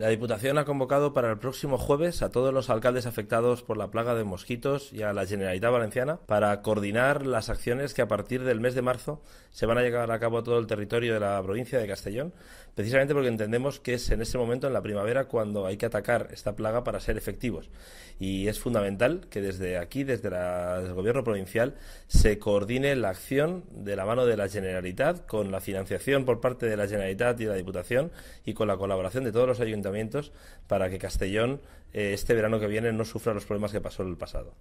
La Diputación ha convocado para el próximo jueves a todos los alcaldes afectados por la plaga de mosquitos y a la Generalitat Valenciana para coordinar las acciones que a partir del mes de marzo se van a llevar a cabo a todo el territorio de la provincia de Castellón, precisamente porque entendemos que es en ese momento, en la primavera, cuando hay que atacar esta plaga para ser efectivos. Y es fundamental que desde aquí, desde el Gobierno provincial, se coordine la acción de la mano de la Generalitat con la financiación por parte de la Generalitat y la Diputación y con la colaboración de todos los ayuntamientos para que Castellón eh, este verano que viene no sufra los problemas que pasó en el pasado.